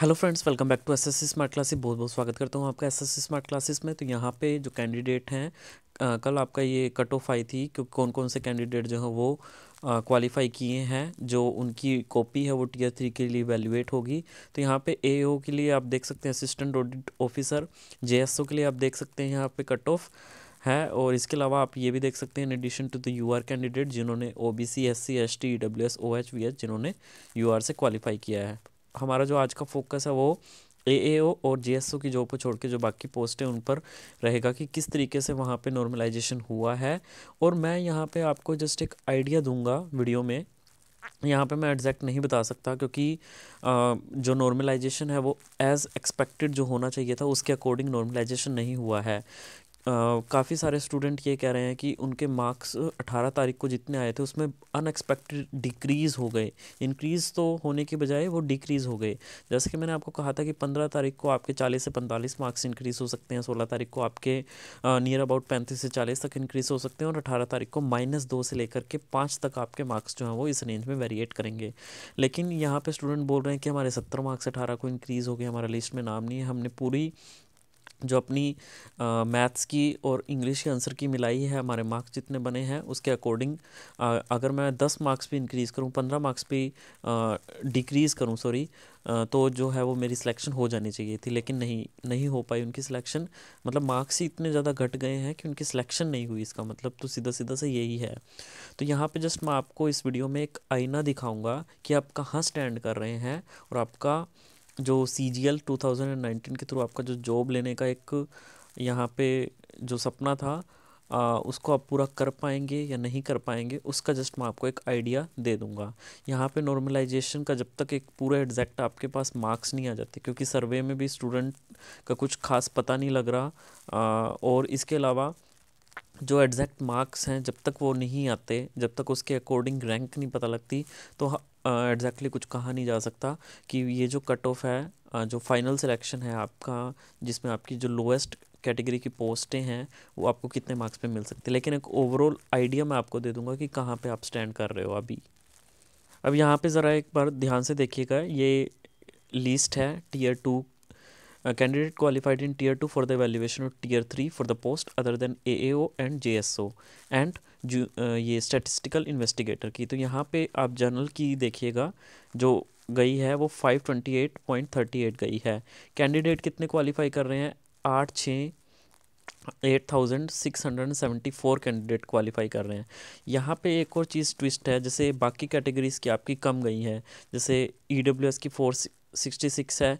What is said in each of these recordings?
hello friends welcome back to S S smart classes बहुत बहुत स्वागत करता हूँ आपका एस एस स्मार्ट क्लासेस में तो यहाँ पे जो कैंडिडेट हैं कल आपका ये कट ऑफ आई थी क्योंकि कौन कौन से कैंडिडेट जो हैं वो क्वालिफाई किए हैं जो उनकी कॉपी है वो टीयर थ्री के लिए वैल्यूएट होगी तो यहाँ पे ए के लिए आप देख सकते हैं असिस्टेंट ऑडिट ऑफिसर जे के लिए आप देख सकते हैं यहाँ पर कट ऑफ है और इसके अलावा आप ये भी देख सकते हैं in addition to the U R candidate जिन्होंने O B C S C S T W S O H V H जिन्होंने यू आर से क्वालिफाई किया है हमारा जो आज का फोकस है वो ए और ओ की जॉब को छोड़ के जो बाकी पोस्ट है उन पर रहेगा कि किस तरीके से वहाँ पे नॉर्मलाइजेशन हुआ है और मैं यहाँ पे आपको जस्ट एक आइडिया दूंगा वीडियो में यहाँ पे मैं एग्जैक्ट नहीं बता सकता क्योंकि जो नॉर्मलाइजेशन है वो एज़ एक्सपेक्टेड जो होना चाहिए था उसके अकॉर्डिंग नॉर्मलाइजेशन नहीं हुआ है काफ़ी सारे स्टूडेंट ये कह रहे हैं कि उनके मार्क्स 18 तारीख को जितने आए थे उसमें अनएक्सपेक्टेड डिक्रीज़ हो गए इंक्रीज़ तो होने के बजाय वो डिक्रीज़ हो गए जैसे कि मैंने आपको कहा था कि 15 तारीख को आपके 40 से 45 मार्क्स इंक्रीज़ हो सकते हैं 16 तारीख को आपके नियर अबाउट पैंतीस से चालीस तक इंक्रीज़ हो सकते हैं और अठारह तारीख को माइनस दो से लेकर के पाँच तक आपके मार्क्स जो हैं वो इस रेंज में वेरिएट करेंगे लेकिन यहाँ पर स्टूडेंट बोल रहे हैं कि हमारे सत्तर मार्क्स अठारह को इंक्रीज़ हो गए हमारा लिस्ट में नाम नहीं है हमने पूरी जो अपनी मैथ्स की और इंग्लिश के आंसर की मिलाई है हमारे मार्क्स जितने बने हैं उसके अकॉर्डिंग अगर मैं दस मार्क्स भी इंक्रीज़ करूँ पंद्रह मार्क्स भी डिक्रीज़ करूँ सॉरी तो जो है वो मेरी सिलेक्शन हो जानी चाहिए थी लेकिन नहीं नहीं हो पाई उनकी सिलेक्शन मतलब मार्क्स ही इतने ज़्यादा घट गए हैं कि उनकी सिलेक्शन नहीं हुई इसका मतलब तो सीधा सीधा से यही है तो यहाँ पर जस्ट मैं आपको इस वीडियो में एक आईना दिखाऊँगा कि आप कहाँ स्टैंड कर रहे हैं और आपका जो C G L two thousand and nineteen के थ्रू आपका जो जॉब लेने का एक यहाँ पे जो सपना था आ, उसको आप पूरा कर पाएंगे या नहीं कर पाएंगे उसका जस्ट मैं आपको एक आइडिया दे दूंगा यहाँ पे नॉर्मलाइजेशन का जब तक एक पूरा एग्जैक्ट आपके पास मार्क्स नहीं आ जाते क्योंकि सर्वे में भी स्टूडेंट का कुछ खास पता नहीं लग रहा आ, और इसके अलावा जो एग्जैक्ट मार्क्स हैं जब तक वो नहीं आते जब तक उसके अकॉर्डिंग रैंक नहीं पता लगती तो एग्जैक्टली कुछ कहा नहीं जा सकता कि ये जो कट ऑफ है जो फाइनल सिलेक्शन है आपका जिसमें आपकी जो लोएस्ट कैटेगरी की पोस्टें हैं वो आपको कितने मार्क्स पे मिल सकती है लेकिन एक ओवरऑल आइडिया मैं आपको दे दूंगा कि कहाँ पे आप स्टैंड कर रहे हो अभी अब यहाँ पे ज़रा एक बार ध्यान से देखिएगा ये लिस्ट है tier two A candidate qualified in Tier 2 for the evaluation of Tier 3 for the post other than AAO and JSO and जो uh, ये स्टैटिस्टिकल इन्वेस्टिगेटर की तो यहाँ पे आप जनरल की देखिएगा जो गई है वो five twenty eight point thirty eight गई है कैंडिडेट कितने क्वालिफाई कर रहे हैं आठ छः eight thousand six hundred and seventy four candidate qualify कर रहे हैं यहाँ पे एक और चीज़ ट्विस्ट है जैसे बाकी कैटेगरीज़ की आपकी कम गई हैं जैसे ई डब्ल्यू एस की फोर सिक्सटी सिक्स है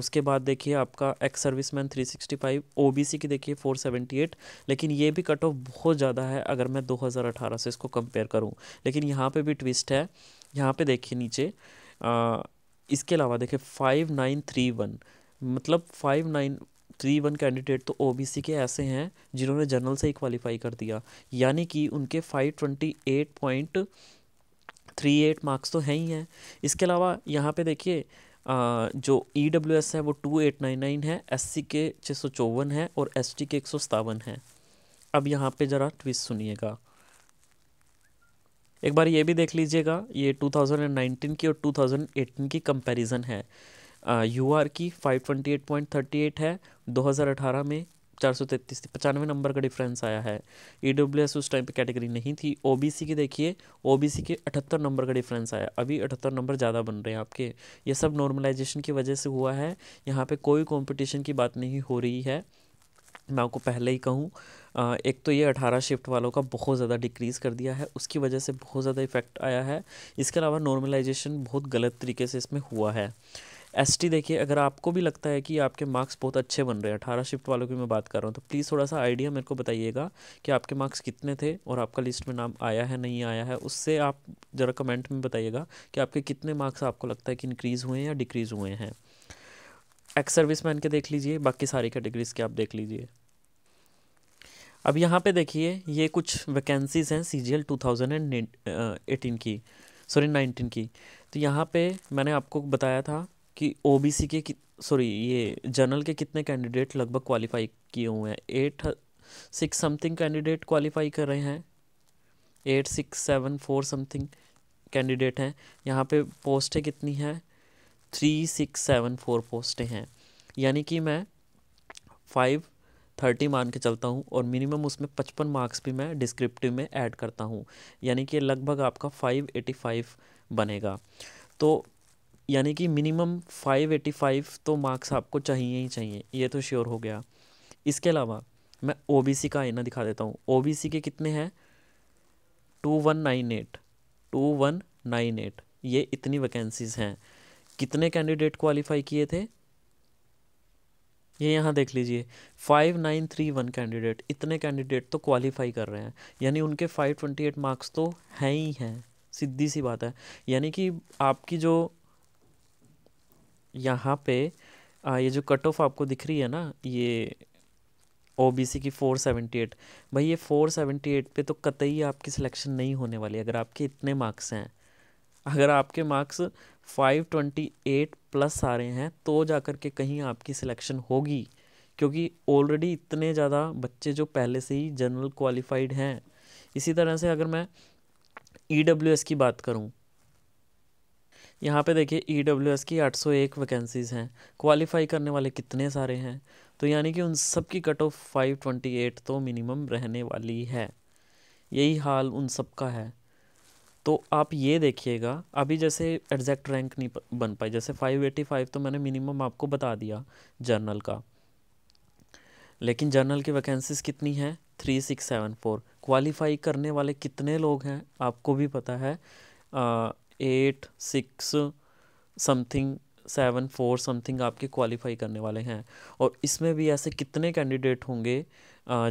उसके बाद देखिए आपका ex serviceman three sixty five O B C की देखिए फोर सेवेंटी एट लेकिन ये भी कट ऑफ बहुत ज़्यादा है अगर मैं दो हज़ार अठारह से इसको कंपेयर करूँ लेकिन यहाँ पर भी ट्विस्ट है यहाँ पर देखिए नीचे आ, इसके अलावा देखिए फाइव नाइन थ्री वन मतलब five nine three one candidate तो ओबीसी के ऐसे हैं जिन्होंने जनरल से ही क्वालिफाई कर दिया यानी कि उनके five twenty eight point three eight marks तो हैं ही हैं इसके अलावा यहाँ पे देखिए जो ई डब्ल्यू एस है वो टू एट नाइन नाइन है एस सी के छः सौ चौवन है और एस टी के एक सौ सतावन है अब यहाँ पे ज़रा ट्विस्ट सुनिएगा एक बार ये भी देख लीजिएगा ये टू थाउजेंड एंड नाइनटीन की और टू थाउजेंड एटीन की कंपैरिजन है यू आर की five twenty eight point thirty eight है दो हज़ार अठारह में चार सौ तैंतीस पचानवे नंबर का डिफरेंस आया है ई डब्ल्यू एस उस टाइम पे कैटेगरी नहीं थी ओ बी सी की देखिए ओ बी सी के अठहत्तर नंबर का डिफरेंस आया अभी अठहत्तर नंबर ज़्यादा बन रहे हैं आपके ये सब नॉर्मलाइजेशन की वजह से हुआ है यहाँ पर कोई कॉम्पिटिशन की बात नहीं हो रही है मैं आपको पहले ही कहूँ एक तो ये अठारह शिफ्ट वालों का बहुत ज़्यादा डिक्रीज़ कर दिया है उसकी वजह से बहुत ज़्यादा इफ़ेक्ट आया है इसके अलावा नॉर्मलाइजेशन बहुत गलत तरीके से इसमें हुआ है एस देखिए अगर आपको भी लगता है कि आपके मार्क्स बहुत अच्छे बन रहे हैं अठारह शिफ्ट वालों की मैं बात कर रहा हूँ तो प्लीज़ थोड़ा सा आइडिया मेरे को बताइएगा कि आपके मार्क्स कितने थे और आपका लिस्ट में नाम आया है नहीं आया है उससे आप ज़रा कमेंट में बताइएगा कि आपके कितने मार्क्स आपको लगता है कि इंक्रीज़ हुए हैं या डिक्रीज़ हुए हैं एक्स सर्विस मैन के देख लीजिए बाकी सारी कैटेगरीज़ के आप देख लीजिए अब यहाँ पे देखिए ये कुछ वैकेंसीज़ हैं C G L two thousand and eighteen की सॉरी नाइनटीन की तो यहाँ पे मैंने आपको बताया था कि ओबीसी के सॉरी ये जनरल के कितने कैंडिडेट लगभग क्वालिफाई किए हुए हैं eight six something candidate qualify कर रहे हैं eight six seven four something candidate हैं यहाँ पे पोस्टें कितनी हैं थ्री सिक्स सेवन फोर पोस्टें हैं यानी कि मैं फाइव थर्टी मान के चलता हूँ और मिनिमम उसमें पचपन मार्क्स भी मैं डिस्क्रिप्टिव में ऐड करता हूँ यानी कि लगभग आपका फाइव एटी फाइव बनेगा तो यानी कि मिनिमम फाइव एटी फाइव तो मार्क्स आपको चाहिए ही चाहिए ये तो श्योर हो गया इसके अलावा मैं ओ बी सी का आईना दिखा देता हूँ ओ बी सी के कितने हैं two one nine eight two one nine eight ये इतनी वैकेंसीज़ हैं कितने कैंडिडेट क्वालिफाई किए थे ये यहाँ देख लीजिए five nine three one candidate इतने कैंडिडेट तो क्वालिफाई कर रहे हैं यानी उनके फाइव ट्वेंटी एट मार्क्स तो हैं ही हैं सीधी सी बात है यानी कि आपकी जो यहाँ पे आ, ये जो कट ऑफ आपको दिख रही है ना ये ओ की फ़ोर सेवेंटी एट भाई ये फ़ोर सेवेंटी एट पर तो कतई आपकी सिलेक्शन नहीं होने वाली अगर आपके इतने मार्क्स हैं अगर आपके marks five twenty eight plus आ रहे हैं तो जा कर के कहीं आपकी सिलेक्शन होगी क्योंकि ऑलरेडी इतने ज़्यादा बच्चे जो पहले से ही जनरल क्वालिफाइड हैं इसी तरह से अगर मैं ई e की बात करूँ यहाँ पे देखिए ई डब्ल्यू एस की 801 वैकेंसीज़ हैं क्वालिफाई करने वाले कितने सारे हैं तो यानी कि उन सब की कट ऑफ एट तो मिनिमम रहने वाली है यही हाल उन सब का है तो आप ये देखिएगा अभी जैसे एग्जैक्ट रैंक नहीं बन पाई जैसे 585 तो मैंने मिनिमम आपको बता दिया जर्नल का लेकिन जर्नल की वैकेंसीज़ कितनी हैं three six seven four qualify करने वाले कितने लोग हैं आपको भी पता है eight six something seven four something आपके क्वालिफाई करने वाले हैं और इसमें भी ऐसे कितने कैंडिडेट होंगे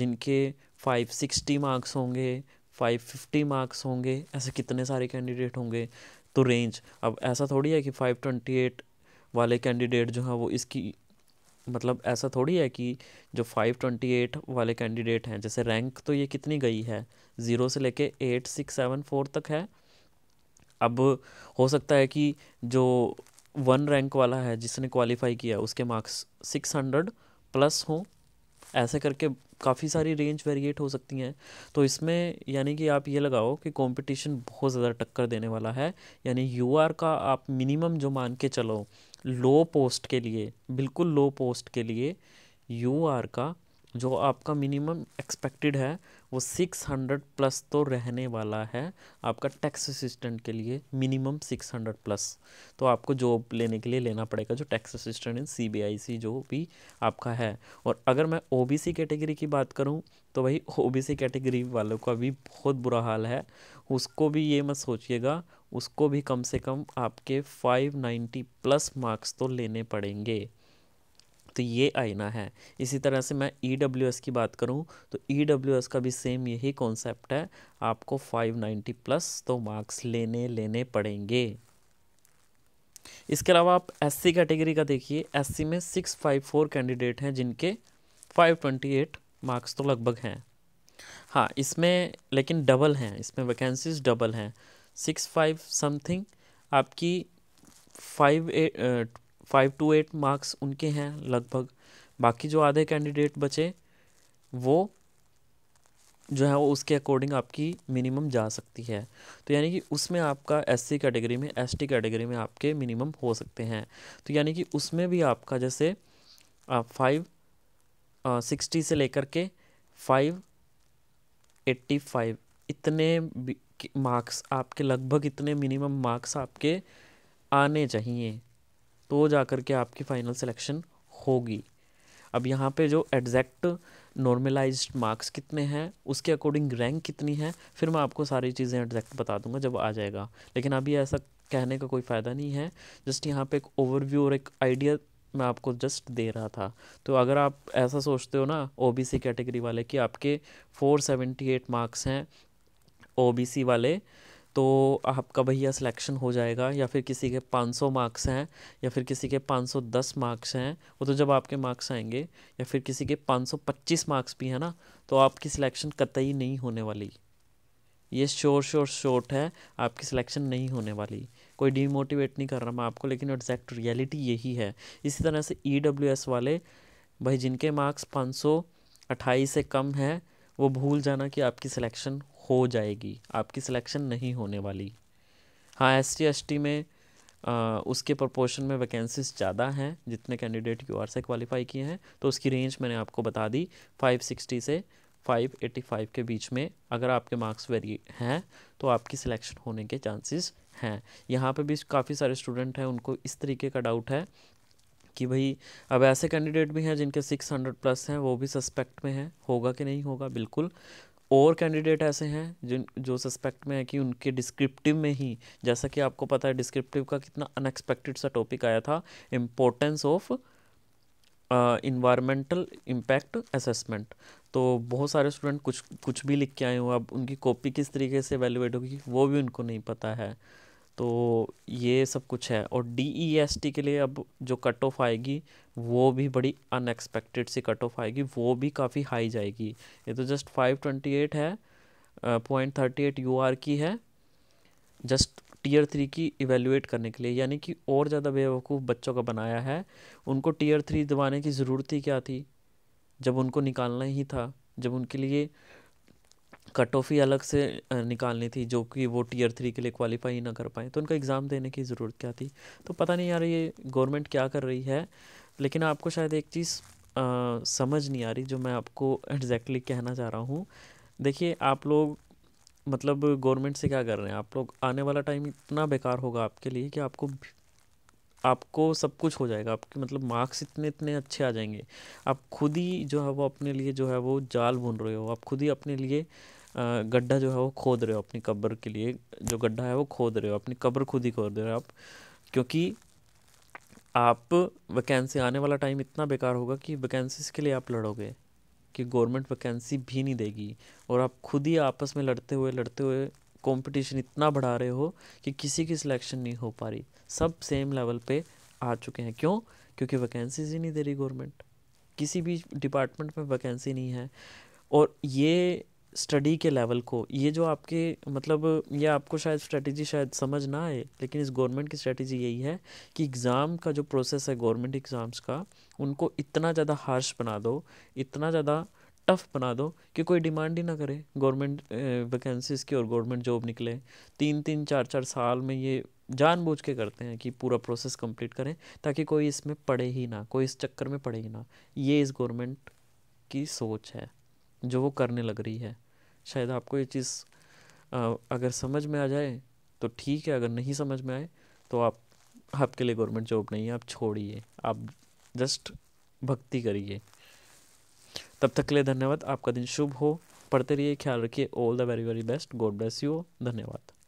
जिनके फाइव सिक्सटी मार्क्स होंगे फाइव फिफ्टी मार्क्स होंगे ऐसे कितने सारे कैंडिडेट होंगे तो रेंज अब ऐसा थोड़ी है कि फाइव ट्वेंटी एट वाले कैंडिडेट जो हैं वो इसकी मतलब ऐसा थोड़ी है कि जो फाइव ट्वेंटी एट वाले कैंडिडेट हैं जैसे रैंक तो ये कितनी गई है ज़ीरो से लेके एट सिक्स सेवन फोर तक है अब हो सकता है कि जो वन रैंक वाला है जिसने क्वालिफाई किया उसके मार्क्स सिक्स हंड्रेड प्लस हों ऐसे करके काफ़ी सारी रेंज वेरिएट हो सकती हैं तो इसमें यानी कि आप ये लगाओ कि कंपटीशन बहुत ज़्यादा टक्कर देने वाला है यानी यूआर का आप मिनिमम जो मान के चलो लो पोस्ट के लिए बिल्कुल लो पोस्ट के लिए यूआर का जो आपका मिनिमम एक्सपेक्टेड है वो सिक्स हंड्रेड प्लस तो रहने वाला है आपका टैक्स असिस्टेंट के लिए मिनिमम सिक्स हंड्रेड प्लस तो आपको जॉब लेने के लिए लेना पड़ेगा जो tax assistant in C B I C जो भी आपका है और अगर मैं ओ बी सी कैटेगरी की बात करूँ तो भाई ओ बी सी कैटेगरी वालों का भी बहुत बुरा हाल है उसको भी ये मत सोचिएगा उसको भी कम से कम आपके फाइव नाइन्टी प्लस मार्क्स तो लेने पड़ेंगे तो ये आईना है इसी तरह से मैं ई डब्ल्यू एस की बात करूँ तो ई डब्ल्यू एस का भी सेम यही कॉन्सेप्ट है आपको फाइव नाइन्टी प्लस तो मार्क्स लेने लेने पड़ेंगे इसके अलावा आप एससी कैटेगरी का देखिए एससी में सिक्स फाइव फोर कैंडिडेट हैं जिनके फाइव ट्वेंटी एट मार्क्स तो लगभग हैं हाँ इसमें लेकिन डबल हैं इसमें वैकेंसीज डबल हैं सिक्स फाइव समथिंग आपकी five eight five two eight marks उनके हैं लगभग बाकी जो आधे कैंडिडेट बचे वो जो है वो उसके अकॉर्डिंग आपकी मिनिमम जा सकती है तो यानी कि उसमें आपका एस सी कैटेगरी में एस टी कैटेगरी में आपके मिनिमम हो सकते हैं तो यानी कि उसमें भी आपका जैसे फाइव सिक्सटी से लेकर के फाइव एट्टी फाइव इतने मार्क्स आपके लगभग इतने मिनिमम मार्क्स आपके आने चाहिए तो जा कर के आपकी फ़ाइनल सिलेक्शन होगी अब यहाँ पे जो एग्जैक्ट नॉर्मलाइज मार्क्स कितने हैं उसके अकॉर्डिंग रैंक कितनी है फिर मैं आपको सारी चीज़ें एग्जैक्ट बता दूंगा जब आ जाएगा लेकिन अभी ऐसा कहने का कोई फ़ायदा नहीं है जस्ट यहाँ पे एक ओवरव्यू और एक आइडिया मैं आपको जस्ट दे रहा था तो अगर आप ऐसा सोचते हो ना सी कैटेगरी वाले कि आपके एट मार्क्स हैं सी वाले तो आपका भैया सिलेक्शन हो जाएगा या फिर किसी के 500 मार्क्स हैं या फिर किसी के 510 मार्क्स हैं वो तो जब आपके मार्क्स आएंगे या फिर किसी के 525 मार्क्स भी हैं ना तो आपकी सिलेक्शन कतई नहीं होने वाली ये श्योर श्योर शोट है आपकी सिलेक्शन नहीं होने वाली कोई डीमोटिवेट नहीं कर रहा मैं आपको लेकिन एग्जैक्ट रियलिटी यही है इसी तरह से ई e वाले भाई जिनके मार्क्स पाँच से कम हैं वो भूल जाना कि आपकी सिलेक्शन हो जाएगी आपकी सिलेक्शन नहीं होने वाली हाँ एस टी एस टी में आ, उसके प्रपोर्शन में वैकेंसीज ज़्यादा हैं जितने कैंडिडेट यू आर से क्वालिफाई किए हैं तो उसकी रेंज मैंने आपको बता दी 560 से 585 के बीच में अगर आपके मार्क्स वेरी हैं तो आपकी सिलेक्शन होने के चांसेस हैं यहाँ पे भी काफ़ी सारे स्टूडेंट हैं उनको इस तरीके का डाउट है कि भाई अब ऐसे कैंडिडेट भी हैं जिनके हंड्रेड प्लस हैं वो भी सस्पेक्ट में हैं होगा कि नहीं होगा बिल्कुल और कैंडिडेट ऐसे हैं जिन जो सस्पेक्ट में है कि उनके डिस्क्रिप्टिव में ही जैसा कि आपको पता है डिस्क्रिप्टिव का कितना अनएक्सपेक्टेड सा टॉपिक आया था importance of environmental impact assessment तो बहुत सारे स्टूडेंट कुछ कुछ भी लिख के आए हो अब उनकी कॉपी किस तरीके से वैल्यूएट होगी वो भी उनको नहीं पता है तो ये सब कुछ है और डी ई एस टी के लिए अब जो कट ऑफ आएगी वो भी बड़ी अनएक्सपेक्टेड सी कट ऑफ आएगी वो भी काफ़ी हाई जाएगी ये तो जस्ट फाइव ट्वेंटी एट है point thirty eight U R की है जस्ट टीयर थ्री की इवेल्यूएट करने के लिए यानी कि और ज़्यादा बेवकूफ़ बच्चों का बनाया है उनको टीयर थ्री दबाने की ज़रूरत ही क्या थी जब उनको निकालना ही था जब उनके लिए कट ऑफ ही अलग से निकालनी थी जो कि वो टीयर थ्री के लिए क्वालिफाई ना कर पाए तो उनका एग्ज़ाम देने की ज़रूरत क्या थी तो पता नहीं यार ये गवर्नमेंट क्या कर रही है लेकिन आपको शायद एक चीज़ समझ नहीं आ रही जो मैं आपको एग्जैक्टली exactly कहना चाह रहा हूँ देखिए आप लोग मतलब गवर्नमेंट से क्या कर रहे हैं आप लोग आने वाला टाइम इतना बेकार होगा आपके लिए कि आपको आपको सब कुछ हो जाएगा आपके मतलब मार्क्स इतने इतने अच्छे आ जाएंगे आप खुद ही जो है वो अपने लिए जो है वो जाल बुन रहे हो आप खुद ही अपने लिए गड्ढा जो है वो खोद रहे हो अपनी कब्र के लिए जो गड्ढा है वो खोद रहे हो अपनी कब्र खुद ही खोद रहे हो आप क्योंकि आप वैकेंसी आने वाला टाइम इतना बेकार होगा कि वैकेंसीज के लिए आप लड़ोगे कि गवर्नमेंट वैकेंसी भी नहीं देगी और आप खुद ही आपस में लड़ते हुए लड़ते हुए कंपटीशन इतना बढ़ा रहे हो कि किसी की सिलेक्शन नहीं हो पा रही सब सेम लेवल पे आ चुके हैं क्यों क्योंकि वैकेंसीज ही नहीं दे रही गवर्नमेंट किसी भी डिपार्टमेंट में वैकेंसी नहीं है और ये स्टडी के लेवल को ये जो आपके मतलब ये आपको शायद स्ट्रेटजी शायद समझ ना आए लेकिन इस गवर्नमेंट की स्ट्रेटजी यही है कि एग्ज़ाम का जो प्रोसेस है गवर्नमेंट एग्ज़ाम्स का उनको इतना ज़्यादा हार्श बना दो इतना ज़्यादा टफ बना दो कि कोई डिमांड ही ना करे गवर्नमेंट वैकेंसीज़ की और गवर्नमेंट जॉब निकले तीन तीन चार चार साल में ये जानबूझ के करते हैं कि पूरा प्रोसेस कंप्लीट करें ताकि कोई इसमें पढ़े ही ना कोई इस चक्कर में पढ़े ही ना ये इस गवर्नमेंट की सोच है जो वो करने लग रही है शायद आपको ये चीज़ अगर समझ में आ जाए तो ठीक है अगर नहीं समझ में आए तो आप आपके लिए गवर्नमेंट जॉब नहीं है आप छोड़िए आप जस्ट भक्ति करिए तब तक के लिए धन्यवाद आपका दिन शुभ हो पढ़ते रहिए ख्याल रखिए all the very very best God bless you धन्यवाद